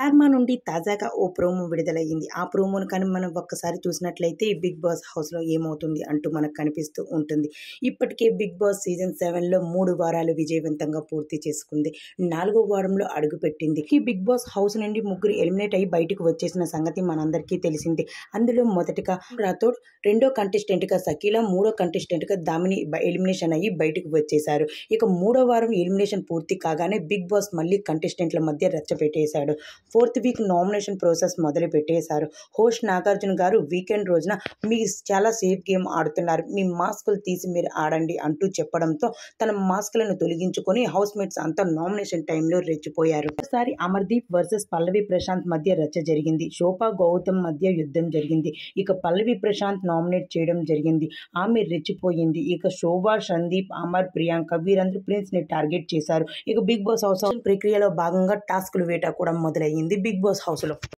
శార్మా నుండి తాజాగా ఓ ప్రోమో విడుదలయ్యింది ఆ ప్రోమోను కానీ మనం ఒక్కసారి చూసినట్లయితే బిగ్ బాస్ హౌస్లో ఏమవుతుంది అంటూ మనకు కనిపిస్తూ ఉంటుంది ఇప్పటికే బిగ్ బాస్ సీజన్ సెవెన్లో మూడు వారాలు విజయవంతంగా పూర్తి చేసుకుంది నాలుగో వారంలో అడుగుపెట్టింది ఈ బిగ్ బాస్ హౌస్ నుండి ముగ్గురు ఎలిమినేట్ అయ్యి బయటకు వచ్చేసిన సంగతి మనందరికీ తెలిసింది అందులో మొదటిగా రాథోడ్ రెండో కంటెస్టెంట్గా సకీల మూడో కంటెస్టెంట్గా దామిని ఎలిమినేషన్ అయ్యి బయటకు వచ్చేశారు ఇక మూడో వారం ఎలిమినేషన్ పూర్తి కాగానే బిగ్ బాస్ మళ్ళీ కంటెస్టెంట్ల మధ్య రచ్చపెట్టేశాడు ఫోర్త్ వీక్ నామినేషన్ ప్రాసెస్ మొదలు పెట్టేశారు హోష్ నాగార్జున గారు వీకెండ్ రోజున మీ చాలా సేఫ్ గేమ్ ఆడుతున్నారు మీ మాస్కులు తీసి మీరు ఆడండి అంటూ చెప్పడంతో తన మాస్కులను తొలగించుకొని హౌస్ మేట్స్ అంతా నామినేషన్ టైంలో రెచ్చిపోయారు ఒకసారి అమర్దీప్ వర్సెస్ పల్లవి ప్రశాంత్ మధ్య రచ్చ జరిగింది శోభా గౌతమ్ మధ్య యుద్ధం జరిగింది ఇక పల్లవి ప్రశాంత్ నామినేట్ చేయడం జరిగింది ఆమె రెచ్చిపోయింది ఇక శోభా సందీప్ అమర్ ప్రియాంక వీరందరూ ప్రిన్స్ని టార్గెట్ చేశారు ఇక బిగ్ బాస్ హౌస్ ప్రక్రియలో భాగంగా టాస్కులు వేట కూడా మొదలైంది in the big boss house, houseలో